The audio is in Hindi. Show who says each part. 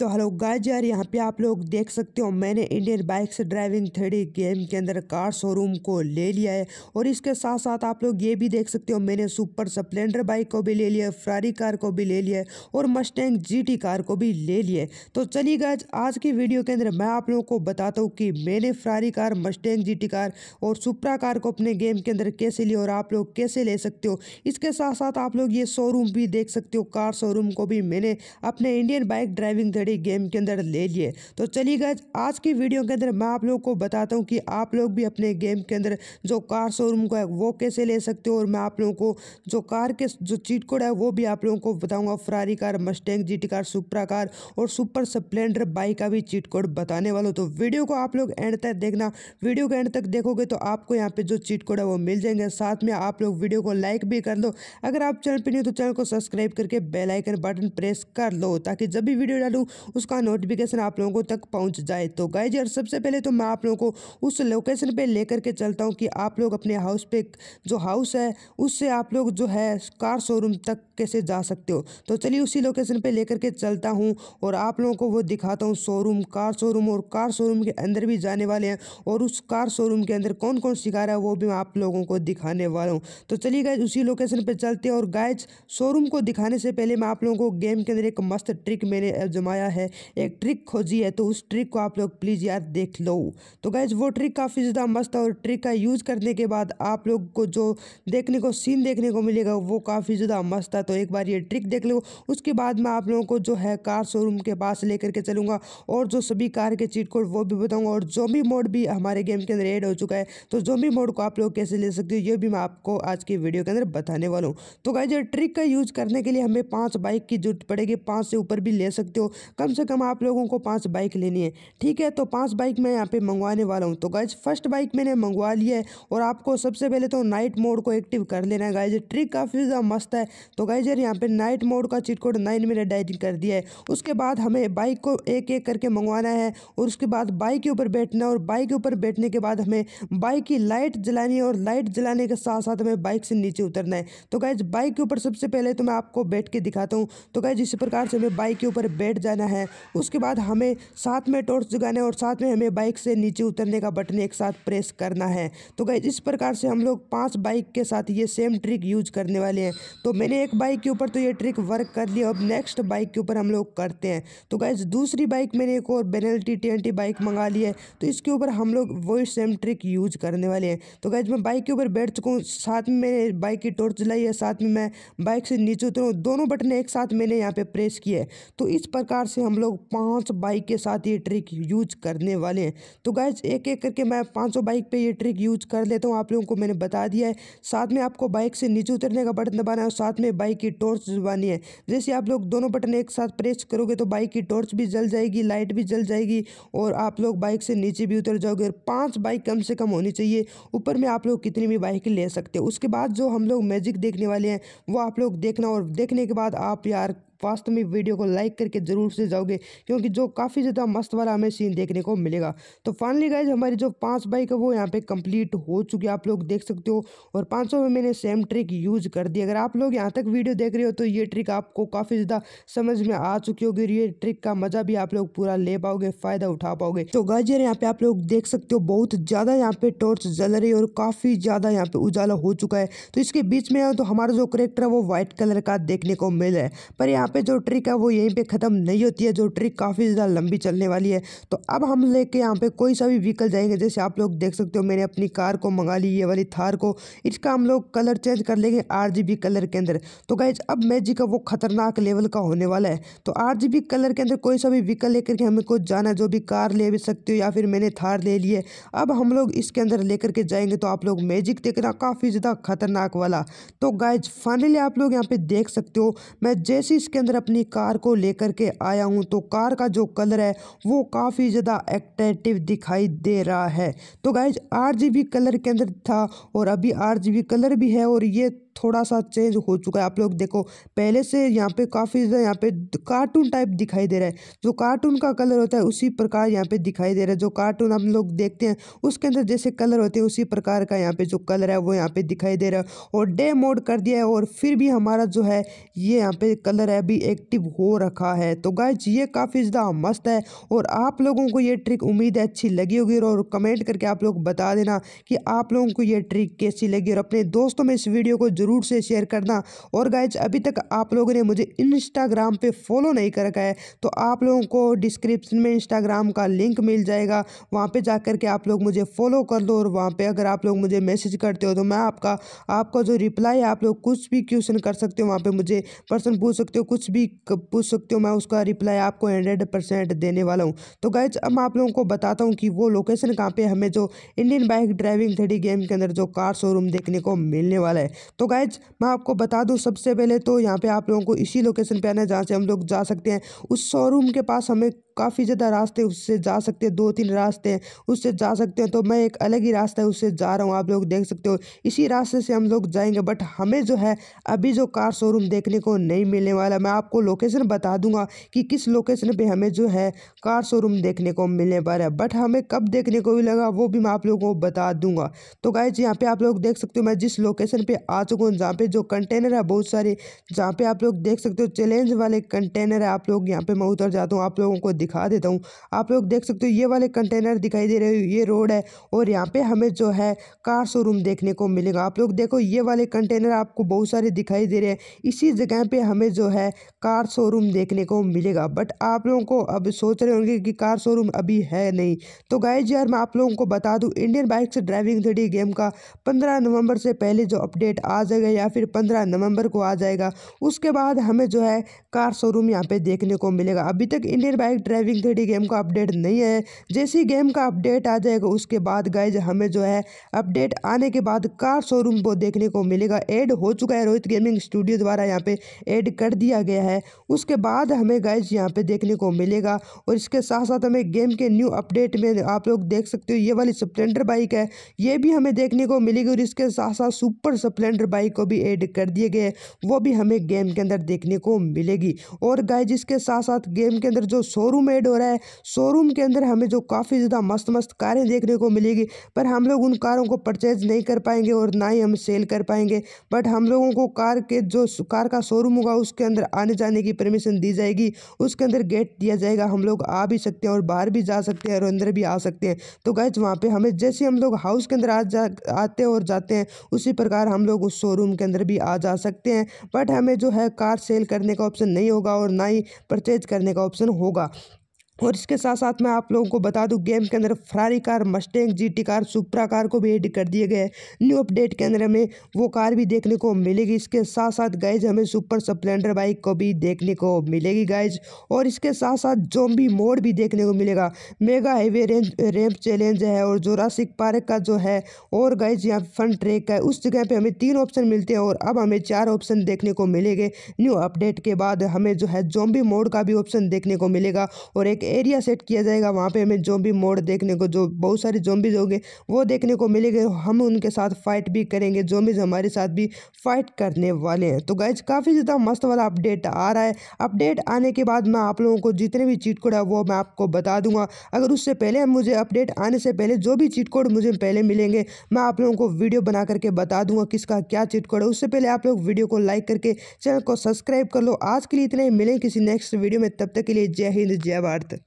Speaker 1: तो हेलो गाइज यार यहाँ पे आप लोग देख सकते हो मैंने इंडियन बाइक से ड्राइविंग थ्री गेम के अंदर कार शोरूम को ले लिया है और इसके साथ साथ आप लोग ये भी देख सकते हो मैंने सुपर स्प्लेंडर बाइक को भी ले लिया है फ्रारी कार को भी ले लिया है और मस्टैंग जीटी कार को भी ले लिया है तो चलिए गाइज आज की वीडियो के अंदर मैं आप लोगों को बताता हूँ कि मैंने Ferrari car Mustang G car और सुप्रा कार को अपने गेम के अंदर कैसे लिया और आप लोग कैसे ले सकते हो इसके साथ साथ आप लोग ये शोरूम भी देख सकते हो कार शोरूम को भी मैंने अपने Indian bike driving thread study game के अंदर ले लिए तो चलिए गैज आज की वीडियो के अंदर मैं आप लोगों को बताता हूँ कि आप लोग भी अपने गेम के अंदर जो कार शोरूम का है वो कैसे ले सकते हो और मैं आप लोगों को जो कार के जो चीट कोड है वो भी आप लोगों को बताऊँगा Ferrari car Mustang G car Supra car और सुपर स्प्लेंडर बाइक का भी चीट कोड बताने वाला तो वीडियो को आप लोग एंड तक देखना वीडियो के एंड तक देखोगे तो आपको यहाँ पे जो चीट कोड है वो मिल जाएंगे साथ में आप लोग वीडियो को लाइक भी कर दो अगर आप चैनल पर नहीं हो तो चैनल को सब्सक्राइब करके बेलाइकन बटन प्रेस कर लो ताकि जब भी वीडियो डालूँ उसका नोटिफिकेशन आप लोगों तक पहुँच जाए तो गाइज और सबसे पहले तो मैं आप लोगों को उस लोकेशन पर लेकर के चलता हूँ कि आप लोग अपने हाउस पे जो हाउस है उससे आप लोग जो है कार शोरूम तक कैसे जा सकते हो तो चलिए उसी लोकेशन पर लेकर के चलता हूँ और आप लोगों को वो दिखाता हूँ शोरूम कार शोरूम और कार शोरूम के अंदर भी जाने वाले हैं और उस कार शोरूम के अंदर कौन कौन सी कार है वो भी मैं आप लोगों को दिखाने वाला हूँ तो चलिए गाइज उसी लोकेशन पर चलते हैं और गाइज शोरूम को दिखाने से पहले मैं आप लोगों को गेम के अंदर एक मस्त ट्रिक मैंने जमाया है एक ट्रिक खोजी है तो उस ट्रिक को आप लोग प्लीज़ यार देख लो तो गैज वो ट्रिक काफ़ी ज़्यादा मस्त है और ट्रिक का यूज़ करने के बाद आप लोग को जो देखने को सीन देखने को मिलेगा वो काफ़ी ज़्यादा मस्त है तो एक बार ये ट्रिक देख लो उसके बाद मैं आप लोगों को जो है कार शोरूम के पास ले करके चलूँगा और जो सभी कार के चीट कोड वो भी बताऊँगा और जोम्बी मोड भी हमारे गेम के अंदर एड हो चुका है तो जोम्बी मोड को आप लोग कैसे ले सकते हो ये भी मैं आपको आज की वीडियो के अंदर बताने वाला हूँ तो गैज ट्रिक का यूज़ करने के लिए हमें पाँच बाइक की जरूरत पड़ेगी पाँच से ऊपर भी ले सकते हो कम से कम आप लोगों को पाँच बाइक लेनी है ठीक है तो पाँच बाइक मैं यहाँ पर मंगवाने वाला हूँ तो गाइज फर्स्ट बाइक मैंने मंगवा ली है और आपको सबसे पहले तो नाइट मोड को एक्टिव कर लेना है गाइज ट्रिक काफ़ी ज़्यादा मस्त है तो गाइज यार यहाँ पर नाइट मोड का चिट कोड नाइन मैंने डाइटिंग कर दिया है उसके बाद हमें बाइक को एक एक करके मंगवाना है और उसके बाद बाइक के ऊपर बैठना है और बाइक के ऊपर बैठने के बाद हमें बाइक की लाइट जलानी है और लाइट जलाने के साथ साथ हमें बाइक से नीचे उतरना है तो गाइज बाइक के ऊपर सबसे पहले तो मैं आपको बैठ के दिखाता हूँ तो गाइज इसी प्रकार से हमें बाइक के ऊपर बैठ जाना है उसके बाद हमें साथ में टॉर्च जगाना है और साथ में हमें बाइक से नीचे उतरने का बटन एक साथ प्रेस करना है तो गई इस प्रकार से हम लोग पाँच बाइक के साथ ये सेम ट्रिक यूज करने वाले हैं तो मैंने एक बाइक के ऊपर तो ये ट्रिक वर्क कर लिया अब नेक्स्ट बाइक के ऊपर हम लोग करते हैं तो गाइज दूसरी बाइक मैंने एक और बेनल्टी टी बाइक मंगा ली है तो इसके ऊपर हम लोग वही सेम ट्रिक यूज करने वाले हैं तो गाइज मैं बाइक के ऊपर बैठ चुका हूँ साथ में मैंने बाइक की टॉर्च जलाई है साथ में मैं बाइक से नीचे उतरूँ दोनों बटन एक साथ मैंने यहाँ पे प्रेस किया है तो इस प्रकार से से हम लोग पाँच बाइक के साथ ये ट्रिक यूज करने वाले हैं तो गैस एक एक करके मैं पाँचों बाइक पे ये ट्रिक यूज कर लेता हूँ आप लोगों को मैंने बता दिया है साथ में आपको बाइक से नीचे उतरने का बटन दबाना है और साथ में बाइक की टॉर्च दबानी है जैसे आप लोग दोनों बटन एक साथ प्रेस करोगे तो बाइक की टॉर्च भी जल जाएगी लाइट भी जल जाएगी और आप लोग बाइक से नीचे भी उतर जाओगे और पाँच बाइक कम से कम होनी चाहिए ऊपर में आप लोग कितनी भी बाइक ले सकते हो उसके बाद जो हम लोग मैजिक देखने वाले हैं वो आप लोग देखना और देखने के बाद आप यार वास्तव में वीडियो को लाइक करके ज़रूर से जाओगे क्योंकि जो काफ़ी ज़्यादा मस्त वाला हमें सीन देखने को मिलेगा तो फाइनली गाइज हमारी जो पाँच बाइक है वो यहाँ पर कंप्लीट हो चुकी है आप लोग देख सकते हो और पाँचों में मैंने सेम ट्रिक यूज़ कर दी अगर आप लोग यहाँ तक वीडियो देख रहे हो तो ये ट्रिक आपको काफ़ी ज़्यादा समझ में आ चुकी होगी और ये ट्रिक का मज़ा भी आप लोग पूरा ले पाओगे फ़ायदा उठा पाओगे तो गाजियर यहाँ पे आप लोग देख सकते हो बहुत ज़्यादा यहाँ पे टॉर्च जल रही है और काफ़ी ज़्यादा यहाँ पे उजाला हो चुका है तो इसके बीच में तो हमारा जो करेक्टर है वो व्हाइट कलर का देखने को मिल रहा है पर यहाँ यहाँ पे जो ट्रिक है वो यहीं पे ख़त्म नहीं होती है जो ट्रिक काफ़ी ज़्यादा लंबी चलने वाली है तो अब हम लेके यहाँ पे कोई सा भी व्हीकल जाएंगे जैसे आप लोग देख सकते हो मैंने अपनी कार को मंगा ली ये वाली थार को इसका हम लोग कलर चेंज कर लेंगे आर कलर के अंदर तो गाइज अब मैजिक है वो खतरनाक लेवल का होने वाला है तो आर कलर के अंदर कोई सा भी व्हीकल लेकर के हमें कुछ जाना जो भी कार ले भी सकते हो या फिर मैंने थार ले ली है अब हम लोग इसके अंदर लेकर के जाएंगे तो आप लोग मैजिक देखना काफ़ी ज़्यादा खतरनाक वाला तो गाइज फाइनली आप लोग यहाँ पे देख सकते हो मैं जैसे इसके के अंदर अपनी कार को लेकर के आया हूँ तो कार का जो कलर है वो काफ़ी ज़्यादा एक्ट्रेटिव दिखाई दे रहा है तो गाइज आठ कलर के अंदर था और अभी आठ कलर भी है और ये थोड़ा सा चेंज हो चुका है आप लोग देखो पहले से यहाँ पे काफ़ी ज्यादा यहाँ पे कार्टून टाइप दिखाई दे रहा है जो कार्टून का कलर होता है उसी प्रकार यहाँ पे दिखाई दे रहा है जो कार्टून हम लोग देखते हैं उसके अंदर जैसे कलर होते हैं उसी प्रकार का यहाँ पे जो कलर है वो यहाँ पे दिखाई दे रहा है और डे मोड कर दिया है और फिर भी हमारा जो है ये यहाँ पे कलर है अभी एक्टिव हो रखा है तो गाइज ये काफ़ी ज़्यादा मस्त है और आप लोगों को ये ट्रिक उम्मीद है अच्छी लगी होगी और कमेंट करके आप लोग बता देना कि आप लोगों को ये ट्रिक कैसी लगी और अपने दोस्तों में इस वीडियो को जरूर ज़रूर से शेयर करना और गाइज अभी तक आप लोगों ने मुझे इंस्टाग्राम पे फॉलो नहीं कर रखा है तो आप लोगों को डिस्क्रिप्शन में इंस्टाग्राम का लिंक मिल जाएगा वहाँ पे जा के आप लोग मुझे फॉलो कर लो और वहाँ पे अगर आप लोग मुझे मैसेज करते हो तो मैं आपका आपका जो रिप्लाई है आप लोग कुछ भी क्वेश्चन कर सकते हो वहाँ पर मुझे पर्सन पूछ सकते हो कुछ भी पूछ सकते हो मैं उसका रिप्लाई आपको हंड्रेड परसेंट देने वाला हूँ तो गाइज अब मैं आप लोगों को बताता हूँ कि वो लोकेशन कहाँ पर हमें जो Indian bike driving three game के अंदर जो कार शोरूम देखने को मिलने वाला है तो गाय गाइज मैं आपको बता दूँ सबसे पहले तो यहाँ पे आप लोगों को इसी लोकेशन पे आना है जहाँ से हम लोग जा सकते हैं उस शोरूम के पास हमें काफ़ी ज़्यादा रास्ते उससे जा सकते हैं दो तीन रास्ते हैं उससे जा सकते हैं तो मैं एक अलग ही रास्ता है उससे जा रहा हूँ आप लोग देख सकते हो इसी रास्ते से हम लोग जाएंगे बट हमें जो है अभी जो कार शोरूम देखने को नहीं मिलने वाला मैं आपको लोकेशन बता दूंगा कि किस लोकेशन पर हमें जो है कार शोरूम देखने को मिलने वाला है बट हमें कब देखने को मिलेगा वो भी मैं आप लोगों को बता दूंगा तो गाय जी यहाँ पर आप लोग देख सकते हो मैं जिस लोकेशन पर आ चुका हूँ जहाँ पर जो कंटेनर है बहुत सारे जहाँ पर आप लोग देख सकते हो चैलेंज वाले कंटेनर है आप लोग यहाँ पर मैं उतर जाता हूँ आप लोगों को दिखा देता हूँ आप लोग देख सकते हो ये वाले कंटेनर दिखाई दे रहे हो ये रोड है और यहाँ पे हमें जो है कार शोरूम देखने को मिलेगा आप लोग देखो ये वाले कंटेनर आपको बहुत सारे दिखाई दे रहे हैं इसी जगह पे हमें जो है कार शोरूम देखने को मिलेगा बट आप लोगों को अब सोच रहे होंगे कि कार शोरूम अभी है नहीं तो जी यार मैं आप लोगों को बता दूँ इंडियन बाइक से ड्राइविंग थ्री गेम का पंद्रह नवंबर से पहले जो अपडेट आ जाएगा या फिर पंद्रह नवंबर को आ जाएगा उसके बाद हमें जो है कार शोरूम यहाँ पे देखने को मिलेगा अभी तक Indian bike driving driving three game का अपडेट नहीं है जैसे ही गेम का अपडेट आ जाएगा उसके बाद गाइज हमें जो है अपडेट आने के बाद कार शोरूम को देखने को मिलेगा ऐड हो चुका है रोहित गेमिंग स्टूडियो द्वारा यहाँ पे ऐड कर दिया गया है उसके बाद हमें गाइज यहाँ पे देखने को मिलेगा और इसके साथ साथ हमें गेम के न्यू अपडेट में आप लोग देख सकते हो ये वाली स्प्लेंडर बाइक है ये भी हमें देखने को मिलेगी और इसके साथ साथ सुपर स्प्लेंडर बाइक को भी एड कर दिए गए वो भी हमें गेम के अंदर देखने को मिलेगी और गाइज इसके साथ साथ गेम के अंदर जो शोरूम शोरूम एड हो रहा है शोरूम के अंदर हमें जो काफ़ी ज़्यादा मस्त मस्त कारें देखने को मिलेगी पर हम लोग उन कारों को परचेज नहीं कर पाएंगे और ना ही हम सेल कर पाएंगे बट हम लोगों को कार के जो कार का शोरूम होगा उसके अंदर आने जाने की परमिशन दी जाएगी उसके अंदर गेट दिया जाएगा हम लोग आ भी सकते हैं और बाहर भी जा सकते हैं और अंदर भी आ सकते हैं तो गैज वहाँ पर हमें जैसे हम लोग हाउस के अंदर आ जा आते हैं और जाते हैं उसी प्रकार हम लोग उस शोरूम के अंदर भी आ जा सकते हैं बट हमें जो है कार सेल करने का ऑप्शन नहीं होगा और ना ही परचेज करने का ऑप्शन होगा और इसके साथ साथ मैं आप लोगों को बता दूं गेम के अंदर Ferrari car Mustang GT car Supra car को भी एड कर दिए गए हैं न्यू अपडेट के अंदर हमें वो कार भी देखने को मिलेगी इसके साथ साथ गाइज हमें सुपर स्प्लेंडर बाइक को भी देखने को मिलेगी गाइज और इसके साथ साथ जोम्बी मोड भी देखने को मिलेगा mega highway range ramp challenge है और जोरासिक पार्क का जो है और गाइज यहाँ फन ट्रैक है उस जगह पर हमें तीन ऑप्शन मिलते हैं और अब हमें चार ऑप्शन देखने को मिलेंगे न्यू अपडेट के बाद हमें जो है जोम्बी मोड का भी ऑप्शन देखने को मिलेगा और एक एरिया सेट किया जाएगा वहाँ पे हमें जोम्बी मोड देखने को जो बहुत सारे जोम्बीज होंगे वो देखने को मिलेंगे हम उनके साथ फाइट भी करेंगे जोम्बीज हमारे साथ भी फाइट करने वाले हैं तो गाइज काफ़ी ज़्यादा मस्त वाला अपडेट आ रहा है अपडेट आने के बाद मैं आप लोगों को जितने भी चीट कोड है वो मैं आपको बता दूंगा अगर उससे पहले मुझे अपडेट आने से पहले जो भी चीट कोड मुझे पहले मिलेंगे मैं आप लोगों को वीडियो बना करके बता दूंगा किसका क्या चीट कोड है उससे पहले आप लोग वीडियो को लाइक करके चैनल को सब्सक्राइब कर लो आज के लिए इतने मिलें किसी नेक्स्ट वीडियो में तब तक के लिए जय हिंद जय भारत